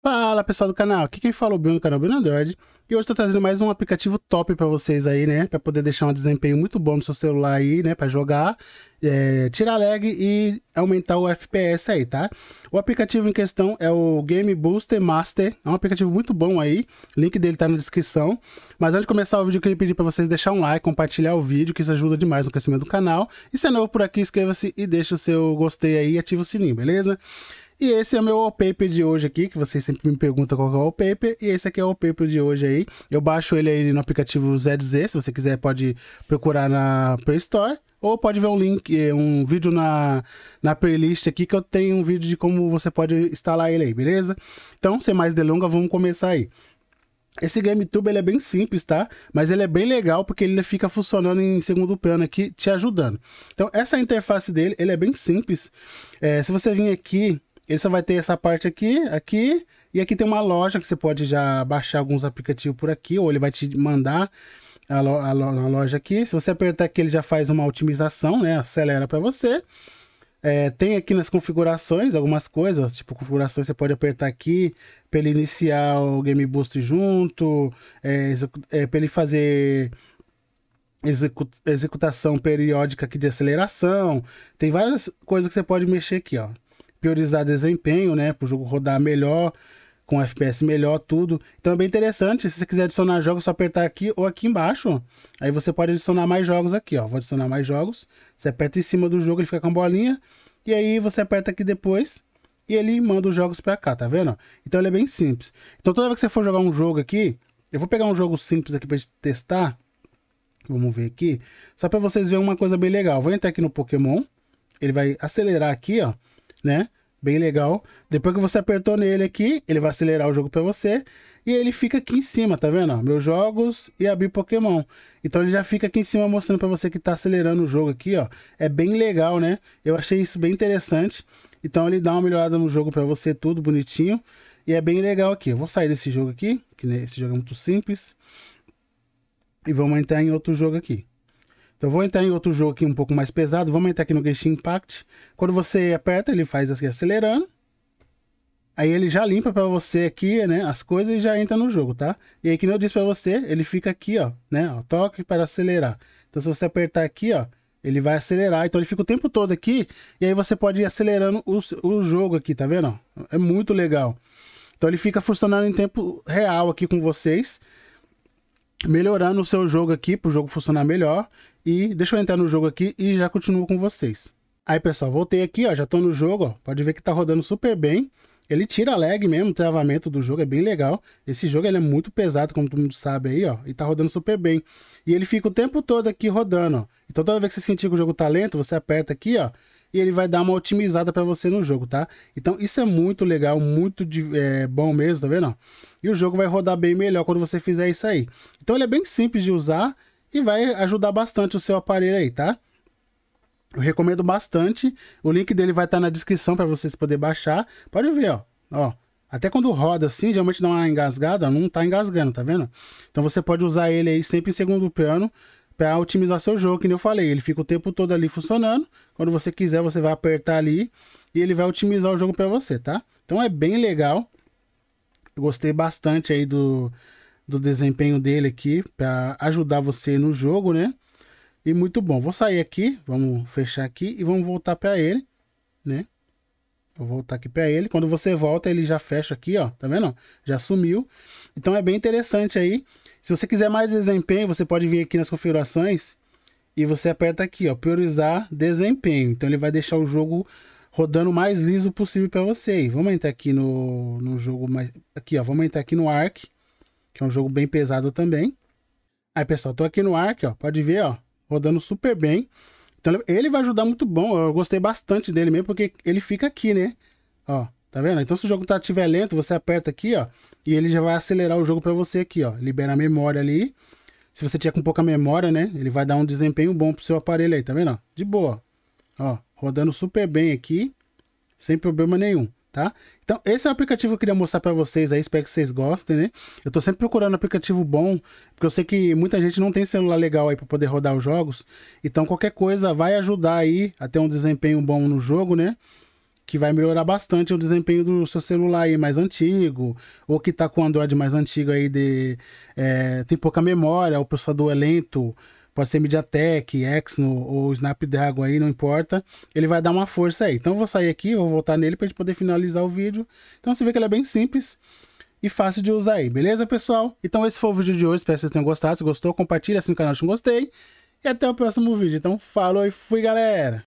Fala pessoal do canal, aqui quem fala é o Bruno do canal Bruno Android e hoje estou trazendo mais um aplicativo top para vocês aí, né, para poder deixar um desempenho muito bom no seu celular aí, né, para jogar, é, tirar lag e aumentar o FPS aí, tá? O aplicativo em questão é o Game Booster Master, é um aplicativo muito bom aí, link dele tá na descrição, mas antes de começar o vídeo eu queria pedir para vocês deixar um like, compartilhar o vídeo, que isso ajuda demais no crescimento do canal, e se é novo por aqui, inscreva-se e deixa o seu gostei aí e ativa o sininho, beleza? E esse é o meu wallpaper de hoje aqui, que vocês sempre me perguntam qual é o wallpaper. E esse aqui é o wallpaper de hoje aí. Eu baixo ele aí no aplicativo ZZ, se você quiser pode procurar na Play Store. Ou pode ver um link, eh, um vídeo na, na playlist aqui que eu tenho um vídeo de como você pode instalar ele aí, beleza? Então, sem mais delongas, vamos começar aí. Esse GameTube ele é bem simples, tá? Mas ele é bem legal porque ele fica funcionando em segundo plano aqui, te ajudando. Então, essa interface dele, ele é bem simples. É, se você vir aqui ele só vai ter essa parte aqui, aqui, e aqui tem uma loja que você pode já baixar alguns aplicativos por aqui, ou ele vai te mandar a, lo, a, lo, a loja aqui. Se você apertar aqui, ele já faz uma otimização, né? Acelera para você. É, tem aqui nas configurações algumas coisas, tipo configurações você pode apertar aqui para ele iniciar o Game Boost junto, é, é para ele fazer executação periódica aqui de aceleração. Tem várias coisas que você pode mexer aqui, ó priorizar desempenho, né? Para o jogo rodar melhor, com FPS melhor, tudo. Então é bem interessante. Se você quiser adicionar jogos, é só apertar aqui ou aqui embaixo. Aí você pode adicionar mais jogos aqui, ó. Vou adicionar mais jogos. Você aperta em cima do jogo, ele fica com a bolinha. E aí você aperta aqui depois e ele manda os jogos para cá, tá vendo? Então ele é bem simples. Então toda vez que você for jogar um jogo aqui, eu vou pegar um jogo simples aqui para testar. Vamos ver aqui, só para vocês verem uma coisa bem legal. Vou entrar aqui no Pokémon, ele vai acelerar aqui, ó né? Bem legal. Depois que você apertou nele aqui, ele vai acelerar o jogo para você. E ele fica aqui em cima, tá vendo? meus jogos e abrir Pokémon. Então ele já fica aqui em cima mostrando para você que tá acelerando o jogo aqui, ó. É bem legal, né? Eu achei isso bem interessante. Então ele dá uma melhorada no jogo para você, tudo bonitinho. E é bem legal aqui. Eu vou sair desse jogo aqui, que esse jogo é muito simples. E vamos entrar em outro jogo aqui. Então vou entrar em outro jogo aqui um pouco mais pesado. Vamos entrar aqui no Genshin Impact. Quando você aperta, ele faz aqui acelerando. Aí ele já limpa para você aqui, né, as coisas e já entra no jogo, tá? E aí, que eu disse para você, ele fica aqui, ó, né, ó, toque para acelerar. Então se você apertar aqui, ó, ele vai acelerar. Então ele fica o tempo todo aqui e aí você pode ir acelerando o, o jogo aqui, tá vendo? É muito legal. Então ele fica funcionando em tempo real aqui com vocês, melhorando o seu jogo aqui, para o jogo funcionar melhor. E deixa eu entrar no jogo aqui e já continuo com vocês. Aí, pessoal, voltei aqui, ó, já tô no jogo, ó, pode ver que tá rodando super bem. Ele tira lag mesmo, travamento do jogo, é bem legal. Esse jogo ele é muito pesado, como todo mundo sabe aí, ó, e tá rodando super bem. E ele fica o tempo todo aqui rodando, ó. Então toda vez que você sentir que o jogo tá lento, você aperta aqui, ó, e ele vai dar uma otimizada para você no jogo, tá? Então isso é muito legal, muito de, é, bom mesmo, tá vendo? E o jogo vai rodar bem melhor quando você fizer isso aí. Então ele é bem simples de usar, e vai ajudar bastante o seu aparelho aí, tá? Eu recomendo bastante. O link dele vai estar tá na descrição para vocês poderem baixar. Pode ver, ó. ó. Até quando roda assim, geralmente dá uma engasgada, não tá engasgando, tá vendo? Então você pode usar ele aí sempre em segundo plano para otimizar seu jogo, que nem eu falei. Ele fica o tempo todo ali funcionando. Quando você quiser, você vai apertar ali e ele vai otimizar o jogo para você, tá? Então é bem legal. Eu gostei bastante aí do do desempenho dele aqui para ajudar você no jogo, né? E muito bom. Vou sair aqui, vamos fechar aqui e vamos voltar para ele, né? Vou voltar aqui para ele. Quando você volta, ele já fecha aqui, ó. Tá vendo? Já sumiu. Então é bem interessante aí. Se você quiser mais desempenho, você pode vir aqui nas configurações e você aperta aqui, ó, priorizar desempenho. Então ele vai deixar o jogo rodando o mais liso possível para você. Vamos entrar aqui no, no jogo mais aqui, ó. Vamos entrar aqui no Arc que é um jogo bem pesado também. Aí, pessoal, tô aqui no Ark, ó, pode ver, ó, rodando super bem. Então, ele vai ajudar muito bom, eu gostei bastante dele mesmo, porque ele fica aqui, né? Ó, tá vendo? Então, se o jogo tá, tiver lento, você aperta aqui, ó, e ele já vai acelerar o jogo para você aqui, ó. Libera a memória ali. Se você tiver com pouca memória, né, ele vai dar um desempenho bom pro seu aparelho aí, tá vendo? Ó, de boa, ó, rodando super bem aqui, sem problema nenhum tá? Então, esse é o aplicativo que eu queria mostrar para vocês aí, espero que vocês gostem, né? Eu tô sempre procurando aplicativo bom, porque eu sei que muita gente não tem celular legal aí para poder rodar os jogos. Então, qualquer coisa vai ajudar aí a ter um desempenho bom no jogo, né? Que vai melhorar bastante o desempenho do seu celular aí mais antigo, ou que tá com Android mais antigo aí de... É, tem pouca memória, o processador é lento, pode ser MediaTek, Exno ou Snapdragon aí, não importa, ele vai dar uma força aí. Então eu vou sair aqui, vou voltar nele para a gente poder finalizar o vídeo. Então você vê que ele é bem simples e fácil de usar aí, beleza pessoal? Então esse foi o vídeo de hoje, espero que vocês tenham gostado, se gostou compartilha, assina o canal se não gostei e até o próximo vídeo. Então falou e fui galera!